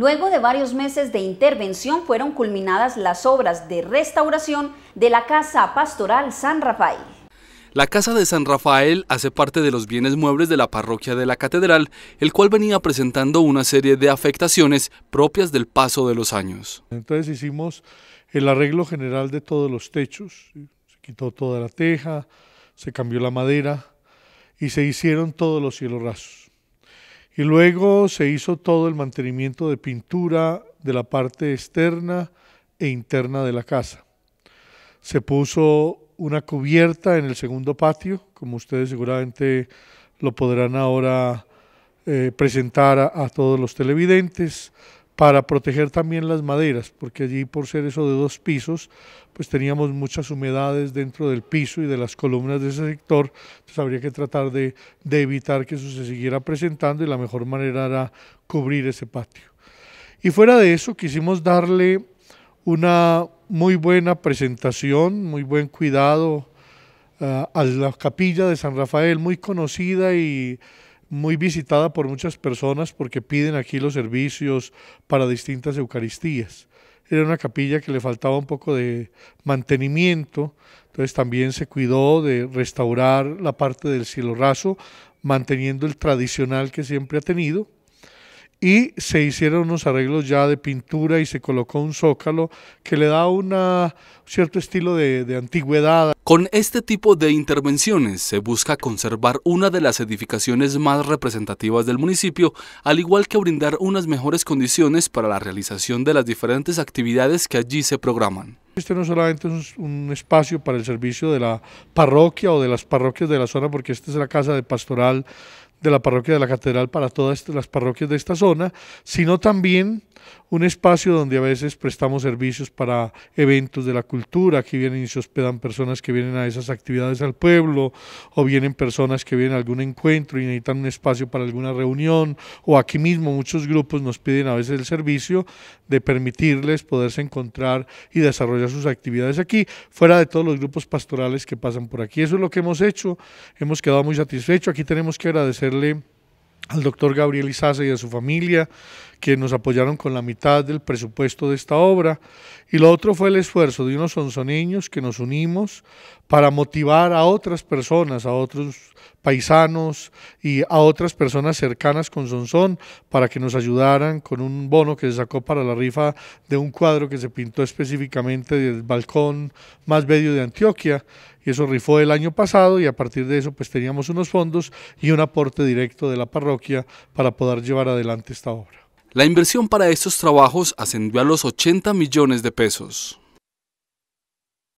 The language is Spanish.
Luego de varios meses de intervención fueron culminadas las obras de restauración de la Casa Pastoral San Rafael. La Casa de San Rafael hace parte de los bienes muebles de la parroquia de la Catedral, el cual venía presentando una serie de afectaciones propias del paso de los años. Entonces hicimos el arreglo general de todos los techos, se quitó toda la teja, se cambió la madera y se hicieron todos los cielos rasos. Y luego se hizo todo el mantenimiento de pintura de la parte externa e interna de la casa. Se puso una cubierta en el segundo patio, como ustedes seguramente lo podrán ahora eh, presentar a todos los televidentes para proteger también las maderas, porque allí por ser eso de dos pisos, pues teníamos muchas humedades dentro del piso y de las columnas de ese sector, entonces habría que tratar de, evitar que eso se siguiera presentando y la mejor manera era cubrir ese patio. Y fuera de eso, quisimos darle una muy buena presentación, muy buen cuidado eh, a la capilla de San Rafael, muy conocida y muy visitada por muchas personas porque piden aquí los servicios para distintas Eucaristías. Era una capilla que le faltaba un poco de mantenimiento, entonces también se cuidó de restaurar la parte del cielo raso, manteniendo el tradicional que siempre ha tenido. Y se hicieron unos arreglos ya de pintura y se colocó un zócalo que le da un cierto estilo de, de antigüedad. Con este tipo de intervenciones se busca conservar una de las edificaciones más representativas del municipio, al igual que brindar unas mejores condiciones para la realización de las diferentes actividades que allí se programan. Este no solamente es un espacio para el servicio de la parroquia o de las parroquias de la zona, porque esta es la casa de pastoral de la parroquia de la catedral para todas las parroquias de esta zona, sino también un espacio donde a veces prestamos servicios para eventos de la cultura, aquí vienen y se hospedan personas que vienen a esas actividades al pueblo, o vienen personas que vienen a algún encuentro y necesitan un espacio para alguna reunión, o aquí mismo muchos grupos nos piden a veces el servicio de permitirles poderse encontrar y desarrollar sus actividades aquí, fuera de todos los grupos pastorales que pasan por aquí. Eso es lo que hemos hecho, hemos quedado muy satisfechos, aquí tenemos que agradecer al doctor Gabriel Izaza y a su familia, que nos apoyaron con la mitad del presupuesto de esta obra. Y lo otro fue el esfuerzo de unos sonsoneños que nos unimos para motivar a otras personas, a otros paisanos y a otras personas cercanas con Sonsón para que nos ayudaran con un bono que se sacó para la rifa de un cuadro que se pintó específicamente del balcón más bello de Antioquia y eso rifó el año pasado y a partir de eso pues teníamos unos fondos y un aporte directo de la parroquia para poder llevar adelante esta obra. La inversión para estos trabajos ascendió a los 80 millones de pesos.